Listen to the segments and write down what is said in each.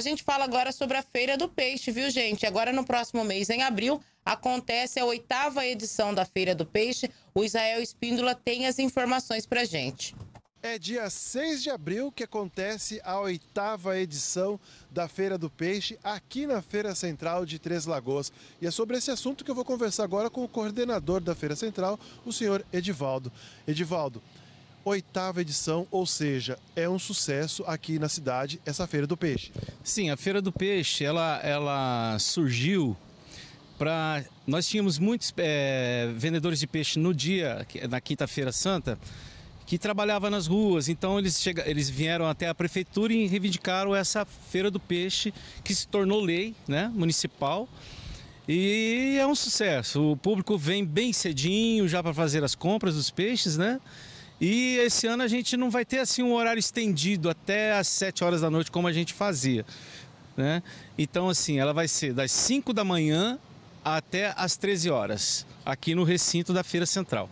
A gente fala agora sobre a Feira do Peixe, viu, gente? Agora no próximo mês, em abril, acontece a oitava edição da Feira do Peixe. O Israel Espíndola tem as informações pra gente. É dia 6 de abril que acontece a oitava edição da Feira do Peixe aqui na Feira Central de Três Lagoas. E é sobre esse assunto que eu vou conversar agora com o coordenador da Feira Central, o senhor Edivaldo. Edivaldo, oitava edição, ou seja, é um sucesso aqui na cidade essa Feira do Peixe. Sim, a Feira do Peixe ela, ela surgiu para nós tínhamos muitos é, vendedores de peixe no dia na quinta-feira santa que trabalhava nas ruas, então eles, chega, eles vieram até a prefeitura e reivindicaram essa feira do peixe que se tornou lei, né, municipal. E é um sucesso. O público vem bem cedinho já para fazer as compras dos peixes, né? E esse ano a gente não vai ter assim um horário estendido até as 7 horas da noite como a gente fazia, né? Então assim, ela vai ser das 5 da manhã até as 13 horas, aqui no recinto da Feira Central.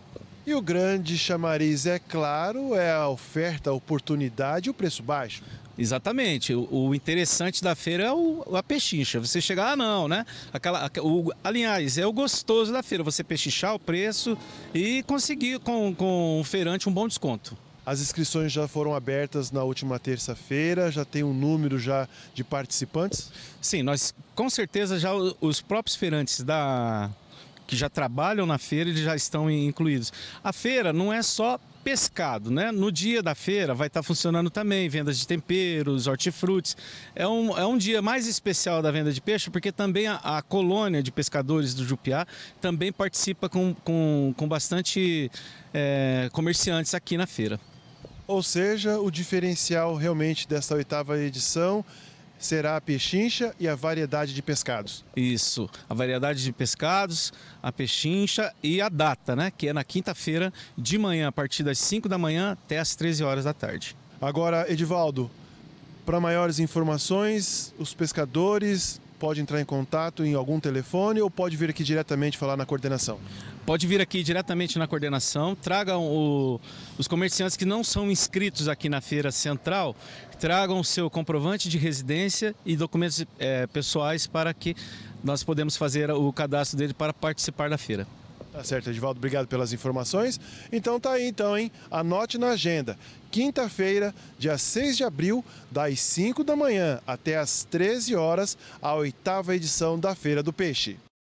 E o grande chamariz, é claro, é a oferta, a oportunidade e o preço baixo. Exatamente. O, interessante da feira é o, a pechincha. Você chegar, ah, não, né? Aquela, o, aliás, é o gostoso da feira, você pechinchar o preço e conseguir com, com o feirante um bom desconto. As inscrições já foram abertas na última terça-feira, já tem um número já de participantes? Sim, nós com certeza já os próprios feirantes da que já trabalham na feira, eles já estão incluídos. A feira não é só pescado, né? No dia da feira vai estar funcionando também vendas de temperos, hortifrutis. É um, é um dia mais especial da venda de peixe, porque também a, a colônia de pescadores do Jupiá também participa com, com, com bastante é, comerciantes aqui na feira. Ou seja, o diferencial realmente dessa oitava edição será a pechincha e a variedade de pescados. Isso, a variedade de pescados, a pechincha e a data, né? Que é na quinta-feira de manhã, a partir das 5 da manhã até as 13 horas da tarde. Agora, Edivaldo, para maiores informações, os pescadores pode entrar em contato em algum telefone ou pode vir aqui diretamente falar na coordenação? Pode vir aqui diretamente na coordenação. Tragam o, os comerciantes que não são inscritos aqui na feira central, tragam o seu comprovante de residência e documentos é, pessoais para que nós podemos fazer o cadastro dele para participar da feira. Tá certo, Edivaldo, obrigado pelas informações. Então tá aí então, hein? Anote na agenda. Quinta-feira, dia 6 de abril, das 5 da manhã até as 13 horas, a oitava edição da Feira do Peixe.